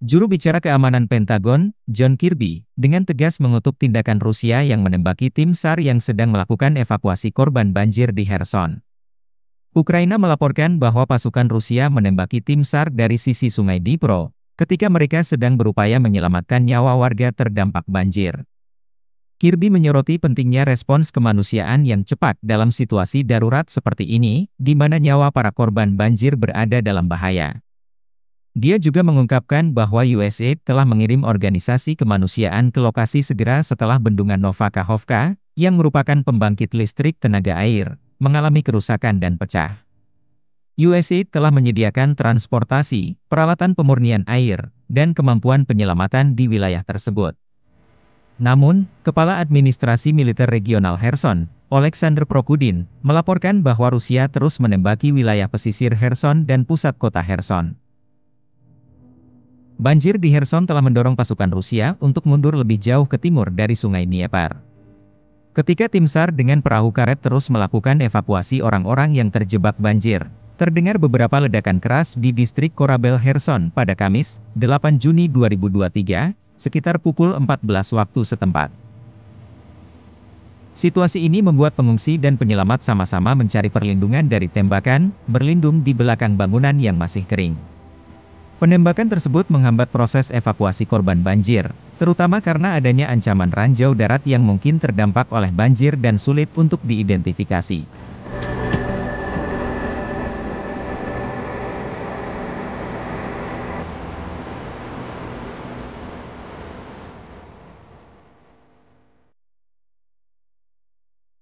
Juru bicara keamanan Pentagon, John Kirby, dengan tegas mengutuk tindakan Rusia yang menembaki tim SAR yang sedang melakukan evakuasi korban banjir di Kherson. Ukraina melaporkan bahwa pasukan Rusia menembaki tim SAR dari sisi sungai Dipro, ketika mereka sedang berupaya menyelamatkan nyawa warga terdampak banjir. Kirby menyoroti pentingnya respons kemanusiaan yang cepat dalam situasi darurat seperti ini, di mana nyawa para korban banjir berada dalam bahaya. Dia juga mengungkapkan bahwa USA telah mengirim organisasi kemanusiaan ke lokasi segera setelah bendungan Nova yang merupakan pembangkit listrik tenaga air, mengalami kerusakan dan pecah. USA telah menyediakan transportasi, peralatan pemurnian air, dan kemampuan penyelamatan di wilayah tersebut. Namun, Kepala Administrasi Militer Regional Kherson, Alexander Prokudin, melaporkan bahwa Rusia terus menembaki wilayah pesisir Kherson dan pusat kota Kherson. Banjir di Kherson telah mendorong pasukan Rusia untuk mundur lebih jauh ke timur dari sungai Dnieper. Ketika tim SAR dengan perahu karet terus melakukan evakuasi orang-orang yang terjebak banjir, terdengar beberapa ledakan keras di distrik Korabel Kherson pada Kamis, 8 Juni 2023, sekitar pukul 14 waktu setempat. Situasi ini membuat pengungsi dan penyelamat sama-sama mencari perlindungan dari tembakan, berlindung di belakang bangunan yang masih kering. Penembakan tersebut menghambat proses evakuasi korban banjir, terutama karena adanya ancaman ranjau darat yang mungkin terdampak oleh banjir dan sulit untuk diidentifikasi.